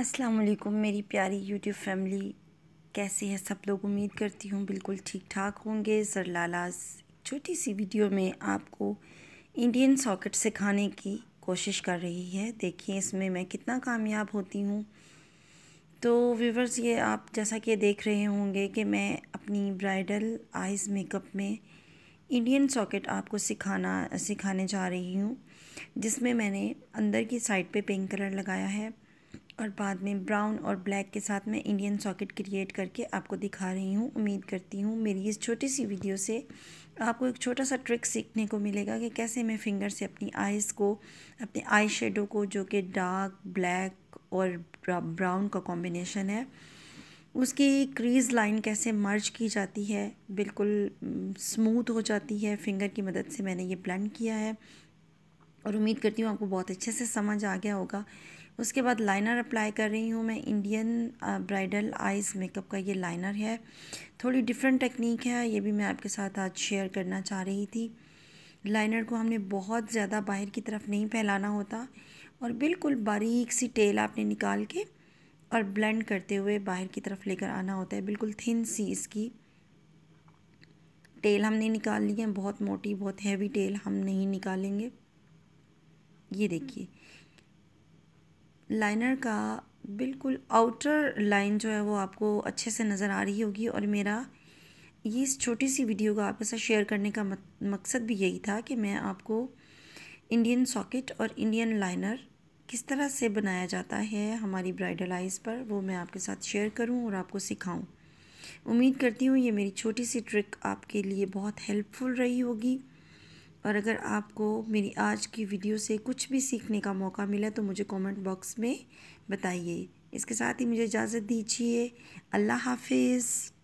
अस्सलाम वालेकुम मेरी प्यारी यूट्यूब फैमिली कैसे है सब लोग उम्मीद करती हूँ बिल्कुल ठीक ठाक होंगे जरलालाज छोटी सी वीडियो में आपको इंडियन सॉकेट सिखाने की कोशिश कर रही है देखिए इसमें मैं कितना कामयाब होती हूँ तो व्यूवर्स ये आप जैसा कि देख रहे होंगे कि मैं अपनी ब्राइडल आइज़ मेकअप में इंडियन सॉकेट आपको सिखाना सिखाने जा रही हूँ जिसमें मैंने अंदर की साइड पे पिंक कलर लगाया है और बाद में ब्राउन और ब्लैक के साथ मैं इंडियन सॉकेट क्रिएट करके आपको दिखा रही हूँ उम्मीद करती हूँ मेरी इस छोटी सी वीडियो से आपको एक छोटा सा ट्रिक सीखने को मिलेगा कि कैसे मैं फिंगर से अपनी आइज़ को अपने आई शेडो को जो कि डार्क ब्लैक और ब्राउन का कॉम्बिनेशन है उसकी क्रीज लाइन कैसे मर्ज की जाती है बिल्कुल स्मूथ हो जाती है फिंगर की मदद से मैंने ये ब्लेंड किया है और उम्मीद करती हूँ आपको बहुत अच्छे से समझ आ गया होगा उसके बाद लाइनर अप्लाई कर रही हूँ मैं इंडियन ब्राइडल आइज़ मेकअप का ये लाइनर है थोड़ी डिफरेंट टेक्निक है ये भी मैं आपके साथ आज शेयर करना चाह रही थी लाइनर को हमने बहुत ज़्यादा बाहर की तरफ नहीं फैलाना होता और बिल्कुल बारीक सी टेल आपने निकाल के और ब्लेंड करते हुए बाहर की तरफ लेकर आना होता है बिल्कुल थिन सी इसकी टेल हमने निकाल ली है बहुत मोटी बहुत हैवी टेल हम नहीं निकालेंगे ये देखिए लाइनर का बिल्कुल आउटर लाइन जो है वो आपको अच्छे से नज़र आ रही होगी और मेरा ये इस छोटी सी वीडियो का आपके साथ शेयर करने का मकसद भी यही था कि मैं आपको इंडियन सॉकेट और इंडियन लाइनर किस तरह से बनाया जाता है हमारी ब्राइडल आइज़ पर वो मैं आपके साथ शेयर करूं और आपको सिखाऊं उम्मीद करती हूँ ये मेरी छोटी सी ट्रिक आपके लिए बहुत हेल्पफुल रही होगी और अगर आपको मेरी आज की वीडियो से कुछ भी सीखने का मौका मिला तो मुझे कमेंट बॉक्स में बताइए इसके साथ ही मुझे इजाज़त दीजिए अल्लाह हाफिज़